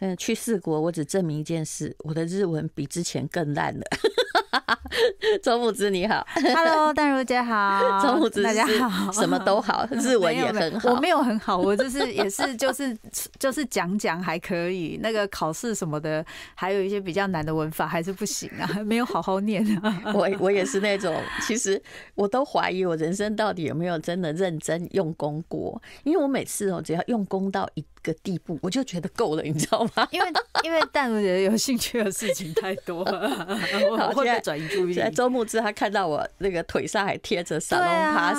嗯，去四国，我只证明一件事：我的日文比之前更烂了。周木子你好，Hello，淡如姐好，周木子大家好，什么都好，日文也很好。我没有很好，我就是也是就是就是讲讲还可以，那个考试什么的，还有一些比较难的文法还是不行啊，没有好好念啊。我我也是那种，其实我都怀疑我人生到底有没有真的认真用功过，因为我每次哦，只要用功到一。的地步，我就觉得够了，你知道吗？因为因为但我觉得有兴趣的事情太多了，我换个转移注意力。周末之他看到我那个腿上还贴着沙龙帕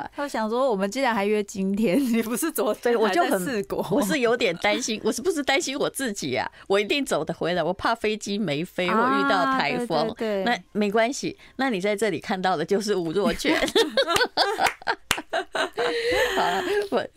斯，他想说我们竟然还约今天，你不是昨天？我就很试过，我是有点担心，我是不是担心我自己啊？我一定走得回来，我怕飞机没飞或遇到台风。那没关系，那你在这里看到的就是吴若权。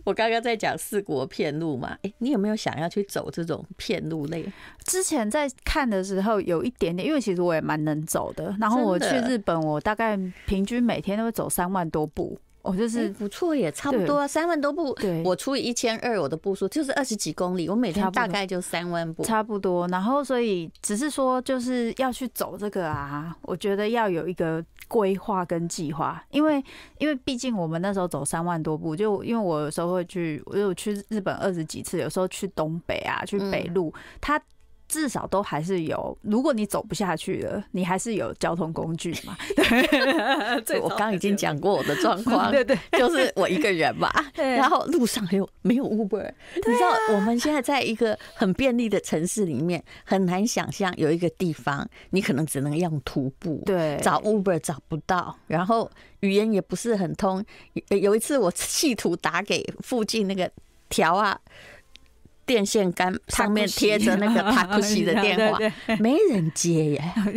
我刚刚在讲四国片路嘛，哎，你有没有想要去走这种片路类？之前在看的时候有一点点，因为其实我也蛮能走的。然后我去日本，我大概平均每天都会走三万多步。我就是不错，也差不多三万多步。对，我出一千二，我的步数就是二十几公里。我每天大概就三万步，差不多。然后，所以只是说，就是要去走这个啊，我觉得要有一个规划跟计划，因为因为毕竟我们那时候走三万多步，就因为我有时候会去，我有去日本二十几次，有时候去东北啊，去北路，他。至少都还是有，如果你走不下去了，你还是有交通工具嘛？对，我刚已经讲过我的状况，对对，就是我一个人嘛。然后路上还有没有 Uber？你知道我们现在在一个很便利的城市里面，很难想象有一个地方你可能只能用徒步，对，找 Uber 找不到，然后语言也不是很通。有一次我企图打给附近那个条啊。电线杆上面贴着那个 塔库西的电话，没人接耶，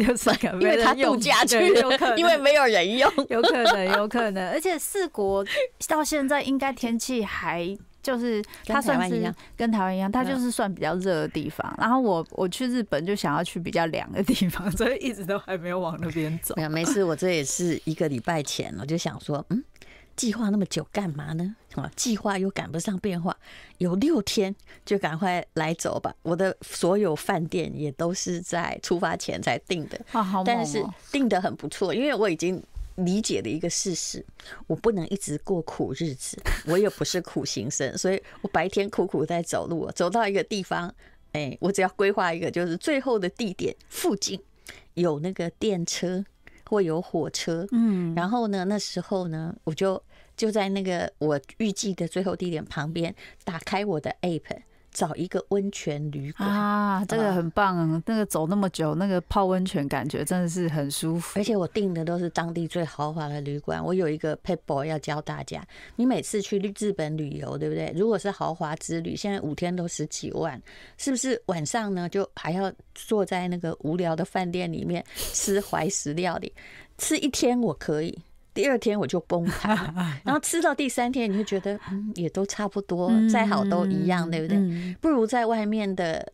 因为他度假去了，因为没有人用，有可能，有可能。而且四国到现在应该天气还就是跟台湾一样，跟台湾一样，它就是算比较热的地方。然后我我去日本就想要去比较凉的地方，所以一直都还没有往那边走。没事，我这也是一个礼拜前，我就想说，嗯，计划那么久干嘛呢？啊！计划又赶不上变化，有六天就赶快来走吧。我的所有饭店也都是在出发前才订的，但是订的很不错，因为我已经理解了一个事实：我不能一直过苦日子，我也不是苦行僧，所以我白天苦苦在走路，走到一个地方，哎，我只要规划一个，就是最后的地点附近有那个电车，会有火车，嗯，然后呢，那时候呢，我就。就在那个我预计的最后地点旁边，打开我的 App，找一个温泉旅馆。啊，这个很棒啊！那个走那么久，那个泡温泉感觉真的是很舒服。而且我订的都是当地最豪华的旅馆。我有一个 paper 要教大家，你每次去日本旅游，对不对？如果是豪华之旅，现在五天都十几万，是不是晚上呢就还要坐在那个无聊的饭店里面吃怀石料理？吃一天我可以。第二天我就崩盘，然后吃到第三天，你就觉得嗯，也都差不多，再好都一样，对不对？不如在外面的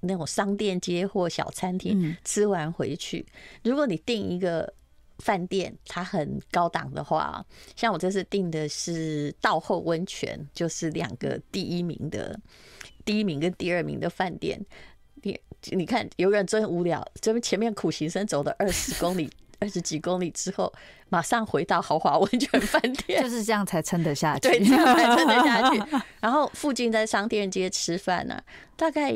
那种商店街或小餐厅吃完回去。如果你订一个饭店，它很高档的话，像我这次订的是道后温泉，就是两个第一名的，第一名跟第二名的饭店。你你看，有人真无聊，这边前面苦行僧走了二十公里。二十几公里之后，马上回到豪华温泉 饭店，就是这样才撑得下去。对，这样才撑得下去。然后附近在商店街吃饭呢，大概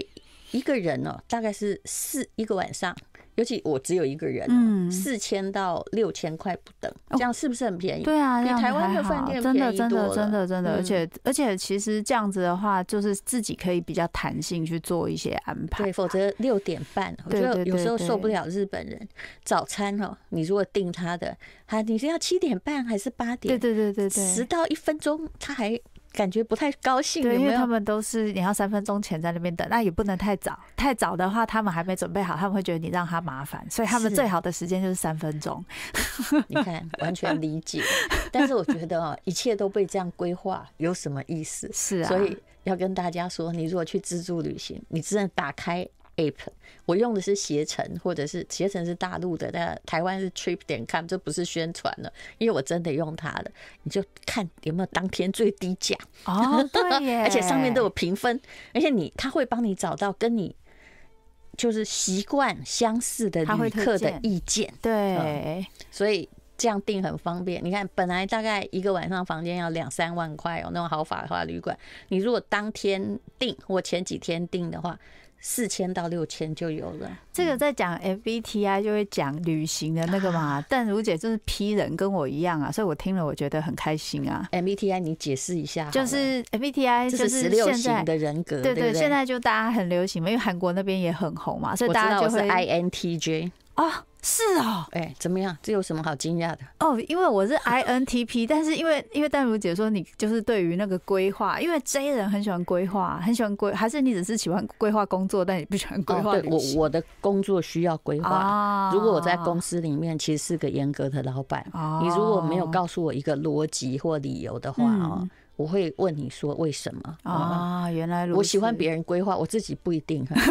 一个人哦，大概是四一个晚上。尤其我只有一个人，嗯，四千到六千块不等，这样是不是很便宜？对啊，比台湾的饭店便宜多真的，真的，真的，真的。而且而且，其实这样子的话，就是自己可以比较弹性去做一些安排。对，否则六点半，我觉得有时候受不了日本人早餐哦。你如果订他的，他你是要七点半还是八点？对对对对对，十到一分钟他还。感觉不太高兴，对，因为他们都是你要三分钟前在那边等，那也不能太早，太早的话他们还没准备好，他们会觉得你让他麻烦，所以他们最好的时间就是三分钟。你看，完全理解，但是我觉得啊，一切都被这样规划有什么意思？是啊，所以要跟大家说，你如果去自助旅行，你只能打开。App，我用的是携程，或者是携程是大陆的，但台湾是 Trip 点 com，这不是宣传了，因为我真的用它的，你就看有没有当天最低价哦，对耶，而且上面都有评分，而且你他会帮你找到跟你就是习惯相似的旅客的意见，对，所以这样订很方便。你看，本来大概一个晚上房间要两三万块哦，那种豪华的旅馆，你如果当天订，我前几天订的话。四千到六千就有了。这个在讲 MBTI 就会讲旅行的那个嘛，但如姐就是批人跟我一样啊，所以我听了我觉得很开心啊。MBTI 你解释一下，就是 MBTI 就是十六型的人格，对对，现在就大家很流行，因为韩国那边也很红嘛，所以大家就是 INTJ。啊，是哦，哎，怎么样？这有什么好惊讶的？哦，因为我是 INTP，但是因为因为淡如姐说你就是对于那个规划，因为 J 人很喜欢规划，很喜欢规，还是你只是喜欢规划工作，但你不喜欢规划？对我我的工作需要规划。如果我在公司里面，其实是个严格的老板。你如果没有告诉我一个逻辑或理由的话啊，我会问你说为什么。啊，原来我喜欢别人规划，我自己不一定。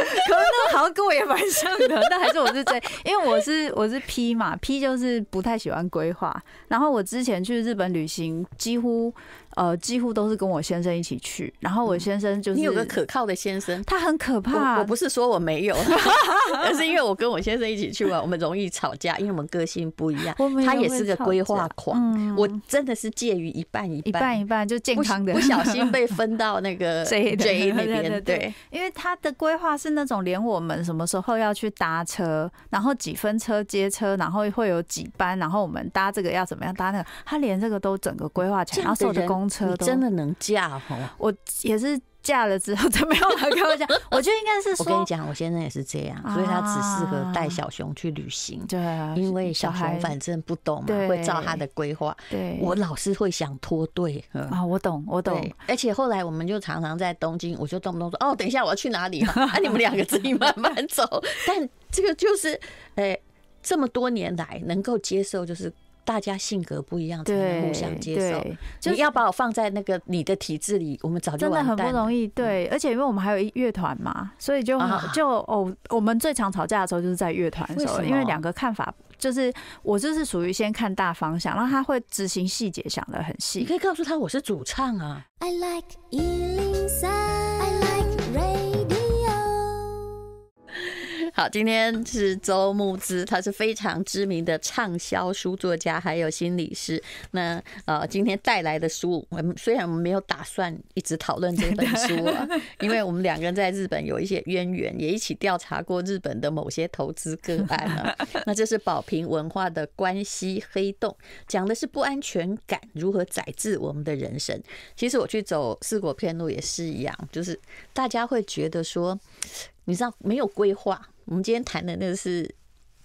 可是那个好像跟我也蛮像的，但还是我是真，因为我是我是 P 嘛，P 就是不太喜欢规划。然后我之前去日本旅行，几乎。呃，几乎都是跟我先生一起去，然后我先生就是你有个可靠的先生，他很可怕。我不是说我没有，而是因为我跟我先生一起去嘛，我们容易吵架，因为我们个性不一样。他也是个规划狂，我真的是介于一半一半一半，就健康的不小心被分到那个 J J 那边对。因为他的规划是那种连我们什么时候要去搭车，然后几分车接车，然后会有几班，然后我们搭这个要怎么样搭那个，他连这个都整个规划起来，然后所有的工。你真的能嫁哦！我也是嫁了之后才 没有。来跟我讲，我觉得应该是。我跟你讲，我先生也是这样，所以他只适合带小熊去旅行。对，因为小熊反正不懂嘛，会照他的规划。对，我老是会想脱队啊！我懂，我懂。而且后来我们就常常在东京，我就动不动说：“哦，等一下我要去哪里？啊，你们两个自己慢慢走。”但这个就是，哎，这么多年来能够接受，就是。大家性格不一样，才能互相接受。你要把我放在那个你的体制里，我们早就真的很不容易。对，而且因为我们还有乐团嘛，所以就好就哦，我们最常吵架的时候就是在乐团时候，因为两个看法就是我就是属于先看大方向，然后他会执行细节，想的很细。你可以告诉他我是主唱啊。I like 好，今天是周牧之，他是非常知名的畅销书作家，还有心理师。那呃，今天带来的书，我们虽然我们没有打算一直讨论这本书啊，因为我们两个人在日本有一些渊源，也一起调查过日本的某些投资个案啊。那这是宝瓶文化的关系黑洞，讲的是不安全感如何宰制我们的人生。其实我去走四国片路也是一样，就是大家会觉得说。你知道没有规划，我们今天谈的那个是。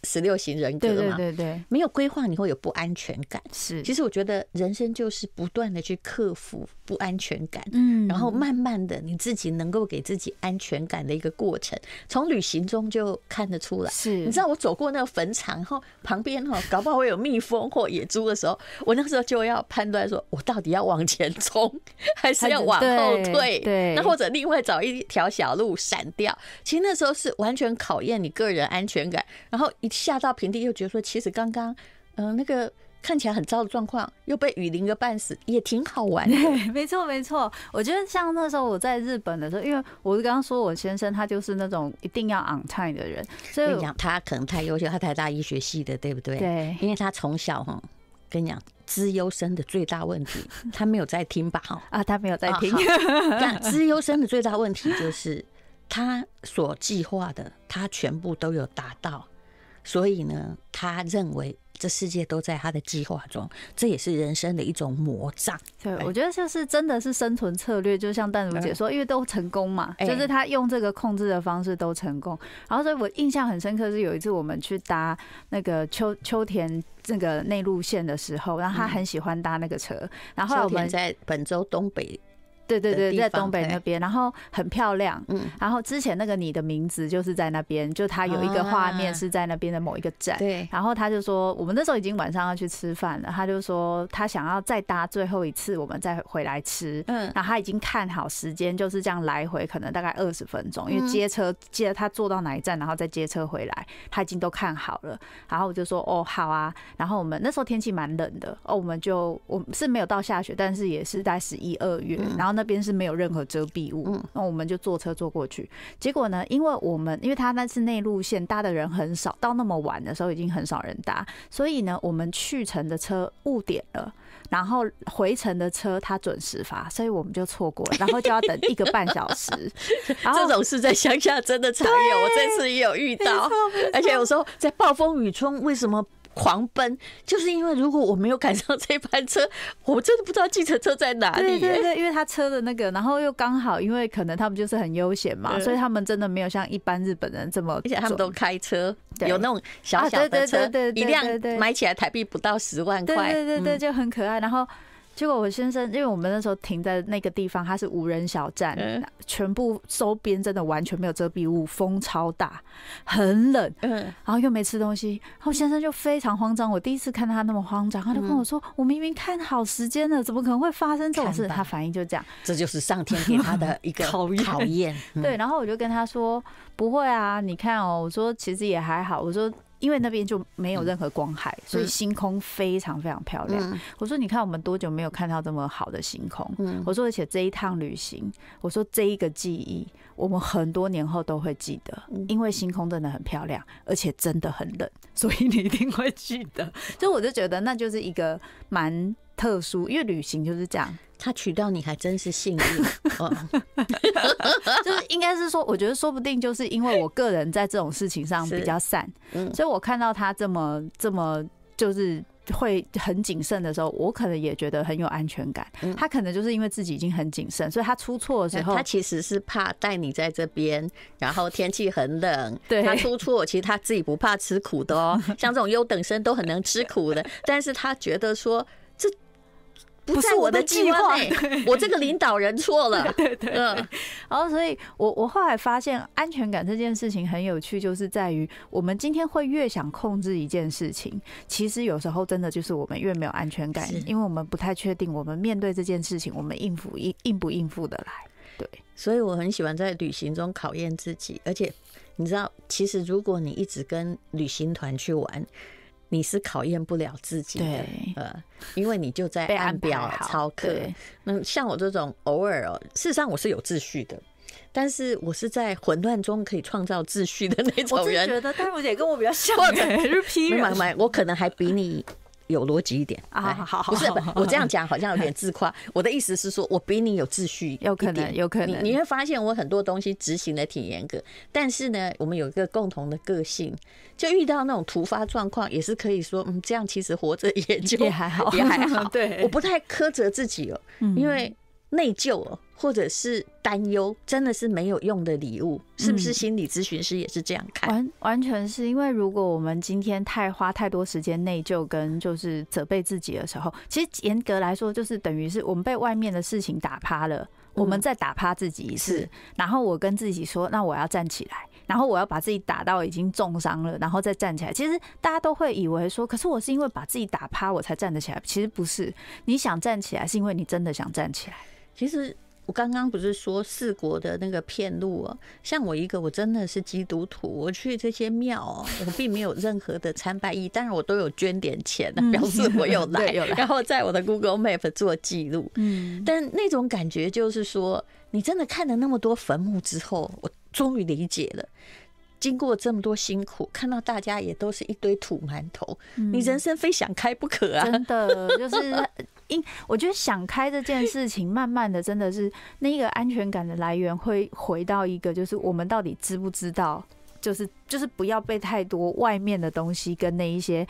十六型人格嘛，对对对没有规划你会有不安全感。是，其实我觉得人生就是不断的去克服不安全感，嗯，然后慢慢的你自己能够给自己安全感的一个过程。从旅行中就看得出来，是你知道我走过那个坟场，然后旁边哈，搞不好会有蜜蜂或野猪的时候，我那时候就要判断说，我到底要往前冲，还是要往后退，对，那或者另外找一条小路闪掉。其实那时候是完全考验你个人安全感，然后一。下到平地又觉得说，其实刚刚，嗯，那个看起来很糟的状况，又被雨淋个半死，也挺好玩的。没错，没错。我觉得像那时候我在日本的时候，因为我是刚刚说我先生他就是那种一定要昂泰的人，所以他可能太优秀，他台大医学系的，对不对？对，因为他从小哈，跟你讲，资优生的最大问题，他没有在听吧？哈啊，他没有在听。哈，资优生的最大问题就是他所计划的，他全部都有达到。所以呢，他认为这世界都在他的计划中，这也是人生的一种魔障。对，我觉得就是真的是生存策略，就像淡如姐说，因为都成功嘛，就是他用这个控制的方式都成功。然后，所以我印象很深刻是，有一次我们去搭那个秋秋田这个内路线的时候，然后他很喜欢搭那个车，然后我们在本周东北。对对对，在东北那边，然后很漂亮。嗯，然后之前那个你的名字就是在那边，就他有一个画面是在那边的某一个站。对。然后他就说，我们那时候已经晚上要去吃饭了。他就说他想要再搭最后一次，我们再回来吃。嗯。然后他已经看好时间，就是这样来回可能大概二十分钟，因为接车，接他坐到哪一站，然后再接车回来，他已经都看好了。然后我就说哦好啊，然后我们那时候天气蛮冷的哦，我们就我是没有到下雪，但是也是在十一二月，然后。那边是没有任何遮蔽物，那我们就坐车坐过去。结果呢，因为我们因为他那次内路线搭的人很少，到那么晚的时候已经很少人搭，所以呢，我们去程的车误点了，然后回程的车它准时发，所以我们就错过了，然后就要等一个半小时。这种事在乡下真的常有，我这次也有遇到，而且有时候在暴风雨中为什么？狂奔，就是因为如果我没有赶上这班车，我真的不知道计程车在哪里。对对对，因为他车的那个，然后又刚好，因为可能他们就是很悠闲嘛，所以他们真的没有像一般日本人这么，而且他们都开车，有那种小小的车，一辆买起来台币不到十万块，对对对对，就很可爱。然后。结果我先生，因为我们那时候停在那个地方，它是无人小站，全部周边真的完全没有遮蔽物，风超大，很冷，然后又没吃东西，然后先生就非常慌张。我第一次看他那么慌张，他就跟我说：“我明明看好时间了，怎么可能会发生这种事？”他反应就这样。这就是上天给他的一个 考验。对，然后我就跟他说：“不会啊，你看哦，我说其实也还好。”我说。因为那边就没有任何光害，所以星空非常非常漂亮。我说，你看我们多久没有看到这么好的星空？我说，而且这一趟旅行，我说这一个记忆，我们很多年后都会记得，因为星空真的很漂亮，而且真的很冷，所以你一定会记得。所以我就觉得那就是一个蛮特殊，因为旅行就是这样。他娶到你还真是幸运，就是应该是说，我觉得说不定就是因为我个人在这种事情上比较善，嗯，所以我看到他这么这么就是会很谨慎的时候，我可能也觉得很有安全感。他可能就是因为自己已经很谨慎，所以他出错的时候，他其实是怕带你在这边，然后天气很冷，对他出错，其实他自己不怕吃苦的哦，像这种优等生都很能吃苦的，但是他觉得说。不是我的计划，我这个领导人错了。对对，嗯，然后所以，我我后来发现安全感这件事情很有趣，就是在于我们今天会越想控制一件事情，其实有时候真的就是我们越没有安全感，因为我们不太确定我们面对这件事情，我们应付应应不应付得来。对，所以我很喜欢在旅行中考验自己，而且你知道，其实如果你一直跟旅行团去玩。你是考验不了自己的，呃，因为你就在按表操课。那像我这种偶尔，哦，事实上我是有秩序的，但是我是在混乱中可以创造秩序的那种人。我就觉得戴小姐跟我比较像，是 p 买买，我可能还比你。有逻辑一点啊，好，不是，我这样讲好像有点自夸。我的意思是说，我比你有秩序，有可能，有可能。你会发现我很多东西执行的挺严格，但是呢，我们有一个共同的个性，就遇到那种突发状况，也是可以说，嗯，这样其实活着也就也还好，也还好。对，我不太苛责自己哦，因为。内疚或者是担忧，真的是没有用的礼物，是不是？心理咨询师也是这样看。完完全是因为，如果我们今天太花太多时间内疚跟就是责备自己的时候，其实严格来说，就是等于是我们被外面的事情打趴了，我们再打趴自己一次。然后我跟自己说：“那我要站起来。”然后我要把自己打到已经重伤了，然后再站起来。其实大家都会以为说：“可是我是因为把自己打趴，我才站得起来。”其实不是，你想站起来，是因为你真的想站起来。其实我刚刚不是说四国的那个片路啊，像我一个，我真的是基督徒，我去这些庙啊，我并没有任何的参拜意，但是我都有捐点钱，表示我有来，有来，然后在我的 Google Map 做记录。嗯，但那种感觉就是说，你真的看了那么多坟墓之后，我终于理解了。经过这么多辛苦，看到大家也都是一堆土馒头，你人生非想开不可啊！真的就是。因我觉得想开这件事情，慢慢的真的是那个安全感的来源会回到一个，就是我们到底知不知道，就是。就是不要被太多外面的东西跟那一些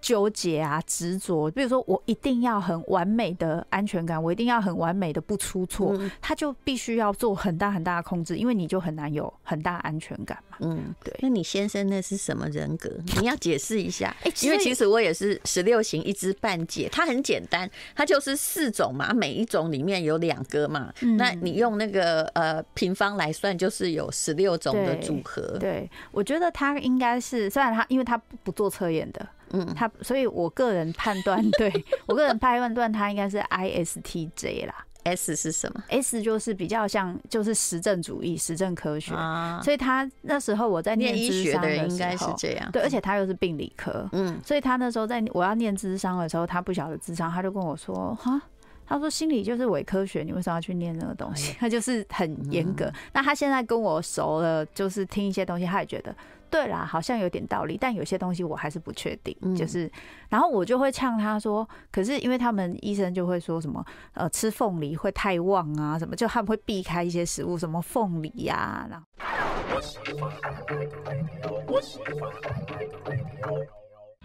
纠结啊、执着。比如说，我一定要很完美的安全感，我一定要很完美的不出错，他就必须要做很大很大的控制，因为你就很难有很大安全感嘛。嗯，对。那你先生那是什么人格？你要解释一下。哎，因为其实我也是十六型一知半解。它很简单，它就是四种嘛，每一种里面有两个嘛。那你用那个呃平方来算，就是有十六种的组合。对我就。觉得他应该是，虽然他因为他不做测验的，嗯，他，所以我个人判断，对 我个人判断，断他应该是 I S T J 啦，S 是什么？S 就是比较像，就是实证主义、实证科学，所以他那时候我在念医学的人是这样，对，而且他又是病理科，嗯，所以他那时候在我要念智商的时候，他不晓得智商，他就跟我说，哈。他说：“心理就是伪科学，你为什么要去念那个东西？” 他就是很严格。那他现在跟我熟了，就是听一些东西，他也觉得对啦，好像有点道理。但有些东西我还是不确定，就是，然后我就会呛他说：“可是因为他们医生就会说什么，呃，吃凤梨会太旺啊，什么就他们会避开一些食物，什么凤梨呀。”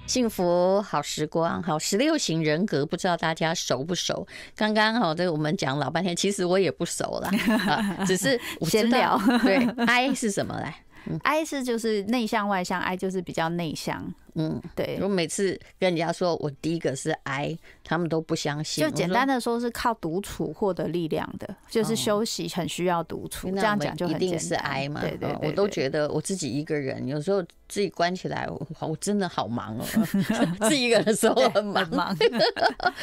幸福好时光，好，十六型人格不知道大家熟不熟？刚刚好，我们讲老半天，其实我也不熟了，只是 闲聊。对，I 是什么嘞？I 是就是内向外向，I 就是比较内向。嗯，对，我每次跟人家说，我第一个是哀，他们都不相信。就简单的说，是靠独处获得力量的，就是休息很需要独处。这样讲就一定是哀嘛？对对，我都觉得我自己一个人，有时候自己关起来，我真的好忙哦，自己一个人的时候很忙，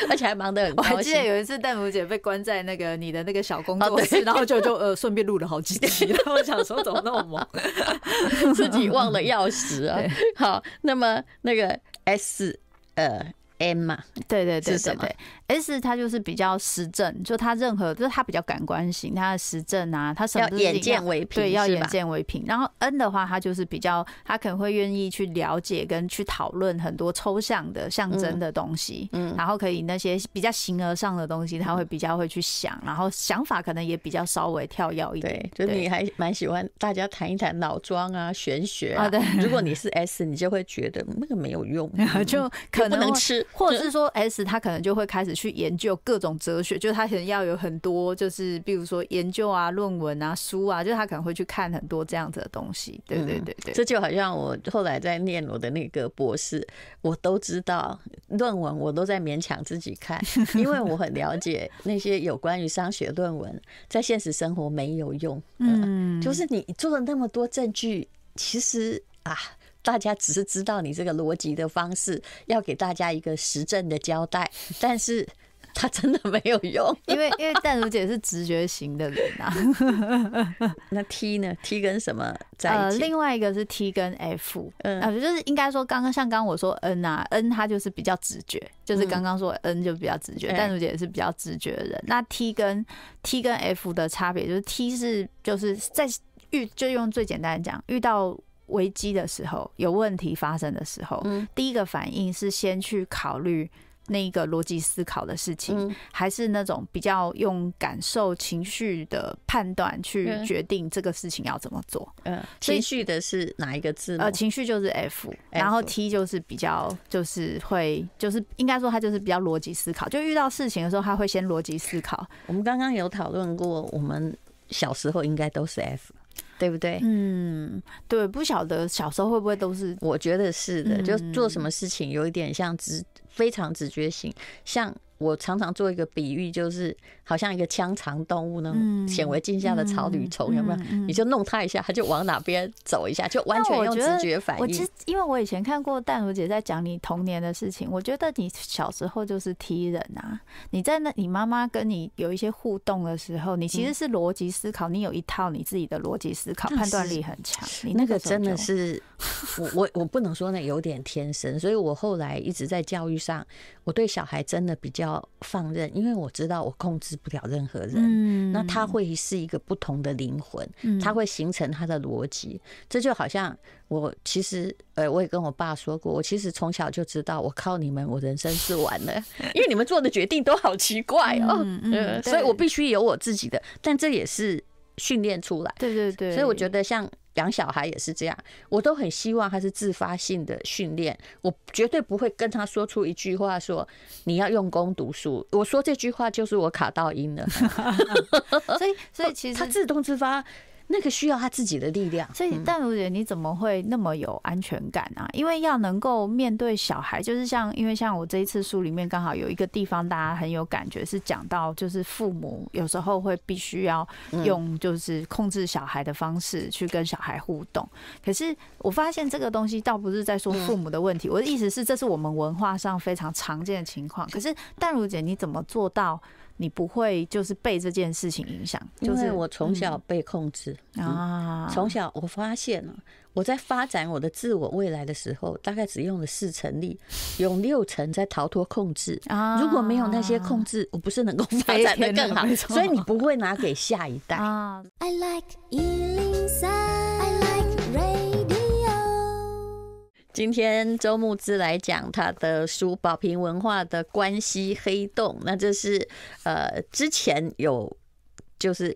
而且还忙得很。我记得有一次，戴福姐被关在那个你的那个小工作室，然后就就呃，顺便录了好几期。我想说，怎么那么忙？自己忘了钥匙啊。好，那么。那个 S，呃，M 嘛，对对对对对。S 他就是比较实证，就他任何就是他比较感官型，他的实证啊，他什么要眼见为凭，对，要眼见为凭。然后 N 的话，他就是比较他可能会愿意去了解跟去讨论很多抽象的象征的东西，嗯，然后可以那些比较形而上的东西，他会比较会去想，然后想法可能也比较稍微跳跃一点。对，就你还蛮喜欢大家谈一谈脑庄啊、玄学啊的。如果你是 S，你就会觉得那个没有用，就可能吃，或者是说 S 他可能就会开始。去研究各种哲学，就是他可能要有很多，就是比如说研究啊、论文啊、书啊，就是他可能会去看很多这样子的东西，对对？对对。这就好像我后来在念我的那个博士，我都知道论文，我都在勉强自己看，因为我很了解那些有关于商学论文在现实生活没有用。嗯，就是你做了那么多证据，其实啊。大家只是知道你这个逻辑的方式，要给大家一个实证的交代，但是他真的没有用，因为因为淡如姐是直觉型的人啊。那 T 呢？T 跟什么在一起？呃，另外一个是 T 跟 F，啊，就是应该说，刚刚像刚我说 N 啊，N 他就是比较直觉，就是刚刚说 N 就比较直觉，淡如姐也是比较直觉的人。那 T 跟 T 跟 F 的差别，就是 T 是就是在遇，就用最简单的讲，遇到。危机的时候，有问题发生的时候，第一个反应是先去考虑那个逻辑思考的事情，还是那种比较用感受情绪的判断去决定这个事情要怎么做？嗯，情绪的是哪一个字？呃，情绪就是 F，然后 T 就是比较就是会就是应该说他就是比较逻辑思考，就遇到事情的时候他会先逻辑思考。我们刚刚有讨论过，我们小时候应该都是 F。对不对？嗯，对，不晓得小时候会不会都是？我觉得是的，就做什么事情有一点像直，非常直觉型，像。我常常做一个比喻，就是好像一个腔肠动物呢，显微镜下的草履虫，有没有？你就弄它一下，它就往哪边走一下，就完全用直觉反应。我其实因为我以前看过淡如姐在讲你童年的事情，我觉得你小时候就是踢人啊！你在那，你妈妈跟你有一些互动的时候，你其实是逻辑思考，你有一套你自己的逻辑思考，判断力很强。你那个真的是，我我我不能说那有点天生，所以我后来一直在教育上，我对小孩真的比较。放任，因为我知道我控制不了任何人。嗯，那他会是一个不同的灵魂，他会形成他的逻辑。这就好像我其实，呃，我也跟我爸说过，我其实从小就知道，我靠你们，我人生是完了，因为你们做的决定都好奇怪哦。嗯嗯，所以我必须有我自己的，但这也是训练出来。对对对，所以我觉得像。养小孩也是这样，我都很希望他是自发性的训练，我绝对不会跟他说出一句话说你要用功读书，我说这句话就是我卡到音了，所以所以其实他自动自发。那个需要他自己的力量，所以但如姐，你怎么会那么有安全感啊？因为要能够面对小孩，就是像，因为像我这一次书里面刚好有一个地方，大家很有感觉，是讲到就是父母有时候会必须要用就是控制小孩的方式去跟小孩互动。可是我发现这个东西倒不是在说父母的问题，我的意思是这是我们文化上非常常见的情况。可是但如姐，你怎么做到？你不会就是被这件事情影响，就是我从小被控制啊。从小我发现了，我在发展我的自我未来的时候，大概只用了四成力，用六成在逃脱控制。如果没有那些控制，我不是能够发展的更好。所以你不会拿给下一代。今天周牧之来讲他的书《宝瓶文化的关系黑洞》，那这是呃之前有就是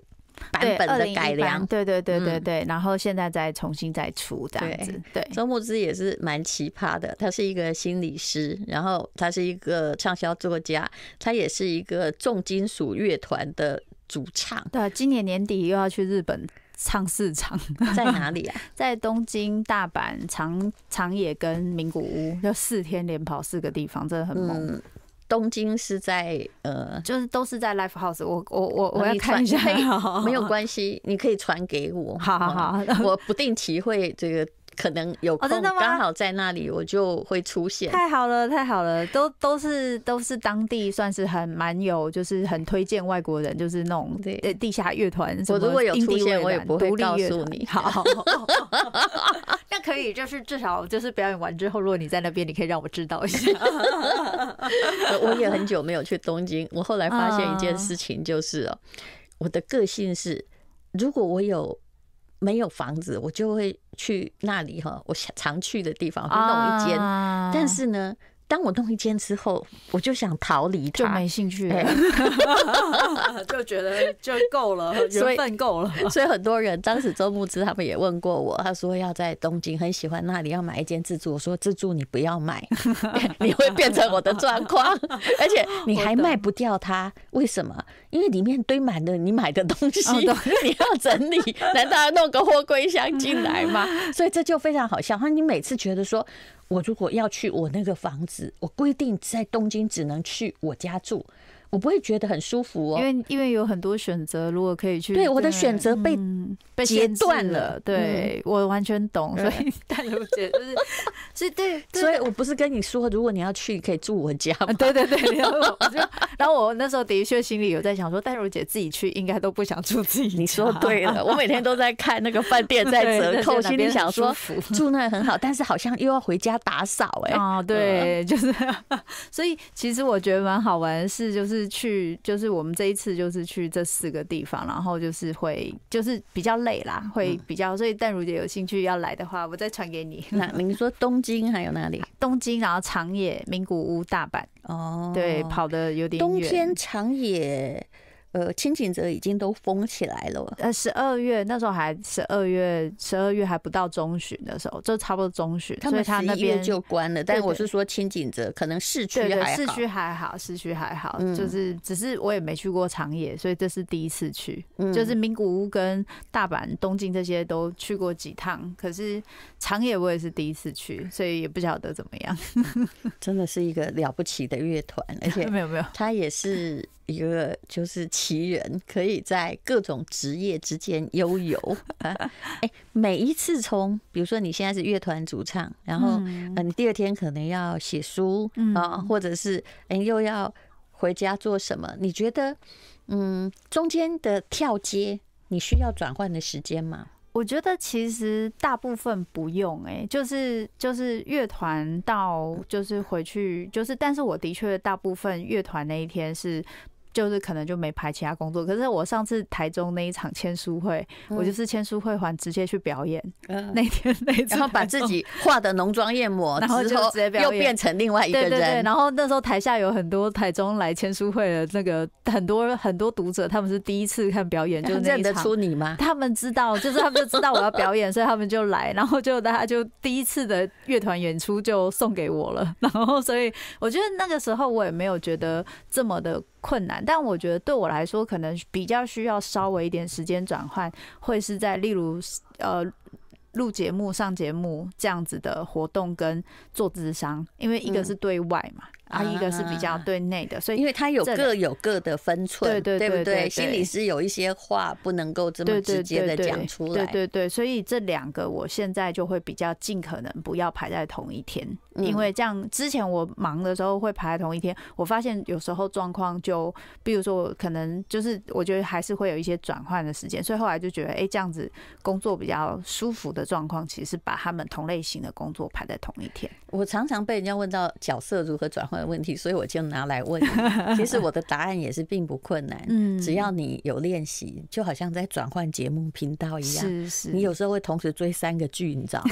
版本的改良，对对对对对，然后现在再重新再出这样子。对，周牧之也是蛮奇葩的，他是一个心理师，然后他是一个畅销作家，他也是一个重金属乐团的主唱。对，今年年底又要去日本。唱四场在哪里啊？在东京、大阪、长长野跟名古屋，要四天连跑四个地方，真的很猛。东京是在呃，就是都是在 l i f e house。我我我我要看一下，没有 关系，你可以传给我。好好好，我不定期会这个。可能有空，刚好在那里，我就会出现。太好了，太好了，都都是都是当地，算是很蛮有，就是很推荐外国人，就是那种地下乐团。我如果有出现，我也不会告诉你。好，那可以，就是至少就是表演完之后，如果你在那边，你可以让我知道一下。我也很久没有去东京，我后来发现一件事情，就是哦，我的个性是，如果我有。没有房子，我就会去那里哈，我常去的地方就弄一间，但是呢。当我弄一间之后，我就想逃离，就没兴趣了，就觉得就够了，缘分够了。所以很多人当时周牧之他们也问过我，他说要在东京，很喜欢那里，要买一间自助。我说自助你不要买，你会变成我的状况，而且你还卖不掉它。为什么？因为里面堆满了你买的东西，你要整理，难道要弄个货柜箱进来吗？所以这就非常好笑。哈，你每次觉得说。我如果要去我那个房子，我规定在东京只能去我家住。我不会觉得很舒服哦，因为因为有很多选择，如果可以去对我的选择被被截断了，对我完全懂。所以戴如姐就是是，对，所以我不是跟你说，如果你要去，可以住我家。对对对，然后我那时候的确心里有在想说，戴如姐自己去应该都不想住自己。你说对了，我每天都在看那个饭店在折扣，心里想说住那很好，但是好像又要回家打扫哎。哦对，就是，所以其实我觉得蛮好玩的事就是。是去，就是我们这一次就是去这四个地方，然后就是会就是比较累啦，会比较。所以但如姐有兴趣要来的话，我再传给你。那 您说东京还有哪里？东京，然后长野、名古屋、大阪。哦，对，跑的有点远。冬天长野。呃，清景泽已经都封起来了。呃，十二月那时候还十二月，十二月还不到中旬的时候，就差不多中旬，所以他那边就关了。但我是说清景泽，可能市区还市区还好，市区还好，就是只是我也没去过长野，所以这是第一次去，就是名古屋跟大阪、东京这些都去过几趟，可是。长野我也是第一次去，所以也不晓得怎么样。真的是一个了不起的乐团，而且没 有没有，他也是一个就是奇人，可以在各种职业之间悠游每一次从比如说你现在是乐团主唱，然后嗯，你第二天可能要写书啊，或者是哎又要回家做什么？你觉得嗯，中间的跳接你需要转换的时间吗？我觉得其实大部分不用哎，就是就是乐团到就是回去就是，但是我的确大部分乐团那一天是。就是可能就没排其他工作，可是我上次台中那一场签书会，我就是签书会还直接去表演，那天那次，然后把自己化的浓妆艳抹，然后就直接表演，又变成另外一个人。对对对。然后那时候台下有很多台中来签书会的那个很多很多读者，他们是第一次看表演，就 认得出你吗？他们知道，就是他们知道我要表演，所以他们就来，然后就大家就第一次的乐团演出就送给我了。然后所以我觉得那个时候我也没有觉得这么的。困难，但我觉得对我来说，可能比较需要稍微一点时间转换，会是在例如呃录节目、上节目这样子的活动跟做智商，因为一个是对外嘛。啊，一个是比较对内的，所以因为他有各有各的分寸，对对对？心里是有一些话不能够这么直接的讲出来，对对。所以这两个我现在就会比较尽可能不要排在同一天，因为这样之前我忙的时候会排在同一天，我发现有时候状况就，比如说我可能就是我觉得还是会有一些转换的时间，所以后来就觉得哎这样子工作比较舒服的状况，其实把他们同类型的工作排在同一天。我常常被人家问到角色如何转换。问题，所以我就拿来问。其实我的答案也是并不困难，嗯，只要你有练习，就好像在转换节目频道一样。是是，你有时候会同时追三个剧，你知道？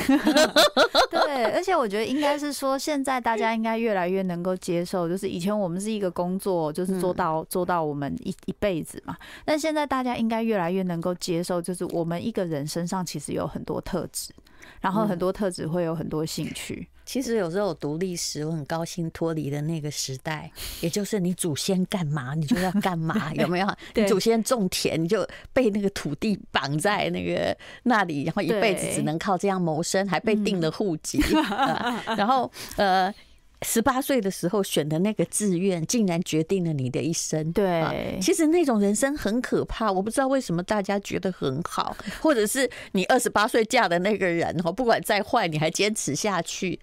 对，而且我觉得应该是说，现在大家应该越来越能够接受，就是以前我们是一个工作，就是做到做到我们一一辈子嘛。但现在大家应该越来越能够接受，就是我们一个人身上其实有很多特质。然后很多特质会有很多兴趣。其实有时候我读历史，我很高兴脱离的那个时代，也就是你祖先干嘛，你就要干嘛，有没有？你祖先种田就被那个土地绑在那个那里，然后一辈子只能靠这样谋生，还被定了户籍。然后呃。十八岁的时候选的那个志愿，竟然决定了你的一生。对，其实那种人生很可怕。我不知道为什么大家觉得很好，或者是你二十八岁嫁的那个人，哦，不管再坏，你还坚持下去，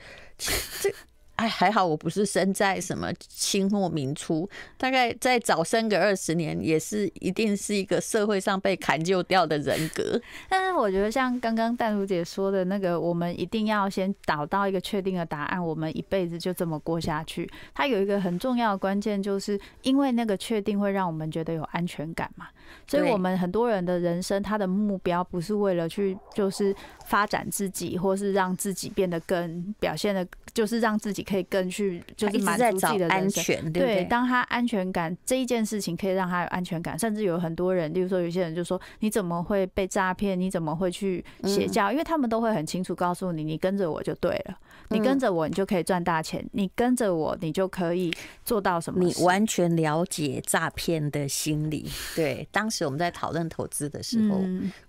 这。哎，还好我不是生在什么清末民初，大概再早生个二十年，也是一定是一个社会上被砍就掉的人格。但是我觉得像刚刚淡如姐说的那个，我们一定要先找到一个确定的答案，我们一辈子就这么过下去。它有一个很重要的关键，就是因为那个确定会让我们觉得有安全感嘛。所以我们很多人的人生，他的目标不是为了去就是发展自己，或是让自己变得更表现的，就是让自己。可以跟去，就是满足自己的安全，对对？当他安全感这一件事情可以让他有安全感，甚至有很多人，例如说有些人就说：“你怎么会被诈骗？你怎么会去邪教？”因为他们都会很清楚告诉你：“你跟着我就对了，你跟着我，你就可以赚大钱；你跟着我，你就可以做到什么？你完全了解诈骗的心理。对，当时我们在讨论投资的时候，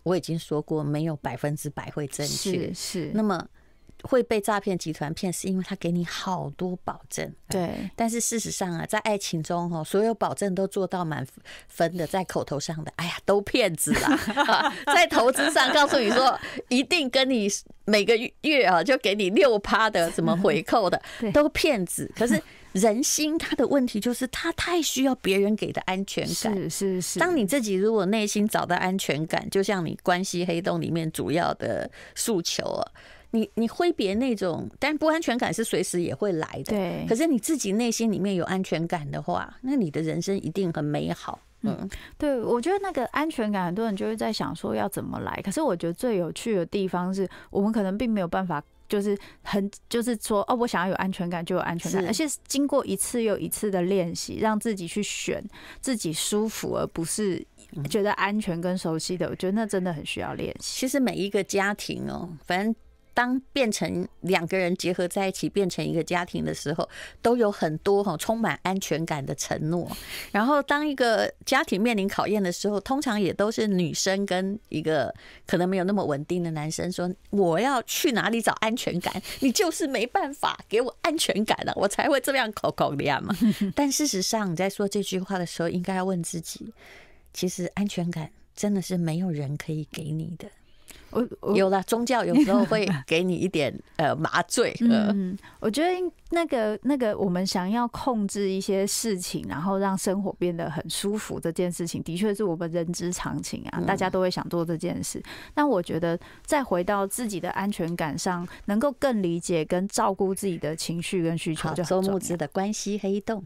我已经说过没有百分之百会正确。是，那么。会被诈骗集团骗，是因为他给你好多保证。对，但是事实上啊，在爱情中哈，所有保证都做到满分的，在口头上的，哎呀，都骗子 啊。在投资上，告诉你说一定跟你每个月啊，就给你六趴的什么回扣的，都骗子。可是人心他的问题就是他太需要别人给的安全感。是是是。当你自己如果内心找到安全感，就像你关系黑洞里面主要的诉求啊。你你挥别那种，但不安全感是随时也会来的。对，可是你自己内心里面有安全感的话，那你的人生一定很美好。嗯，对，我觉得那个安全感，很多人就会在想说要怎么来。可是我觉得最有趣的地方是，我们可能并没有办法，就是很就是说，哦，我想要有安全感就有安全感。而且经过一次又一次的练习，让自己去选自己舒服，而不是觉得安全跟熟悉的。我觉得那真的很需要练习。其实每一个家庭哦，反正。当变成两个人结合在一起变成一个家庭的时候，都有很多哈充满安全感的承诺。然后，当一个家庭面临考验的时候，通常也都是女生跟一个可能没有那么稳定的男生说：“我要去哪里找安全感？你就是没办法给我安全感了，我才会这样口口的呀嘛。” 但事实上，你在说这句话的时候，应该要问自己：其实安全感真的是没有人可以给你的。有了宗教，有时候会给你一点 呃麻醉。嗯，我觉得那个那个，我们想要控制一些事情，然后让生活变得很舒服，这件事情的确是我们人之常情啊，大家都会想做这件事。但我觉得再回到自己的安全感上，能够更理解跟照顾自己的情绪跟需求，就周木子的关系黑洞。